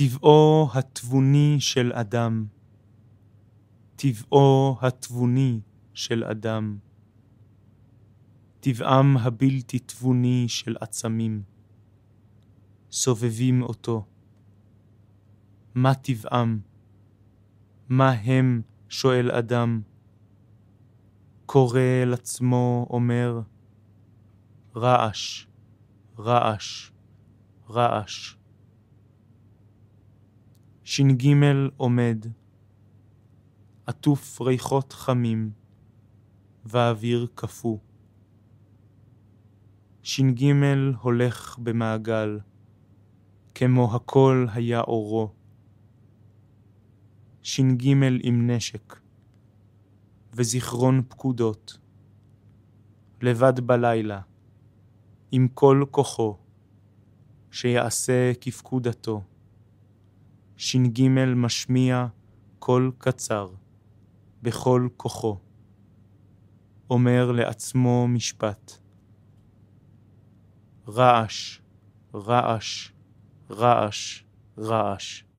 טבעו התבוני של אדם. טבעו התבוני של אדם. טבעם הבלתי תבוני של עצמים. סובבים אותו. מה טבעם? מה הם? שואל אדם. קורא אל עצמו, אומר, רעש, רעש, רעש. ש"ג עומד, עטוף ריחות חמים, והאוויר קפוא. ש"ג הולך במעגל, כמו הכל היה אורו. ש"ג עם נשק, וזיכרון פקודות, לבד בלילה, עם כל כוחו, שיעשה כפקודתו. ש"ג משמיע קול קצר, בכל כוחו. אומר לעצמו משפט. רעש, רעש, רעש, רעש.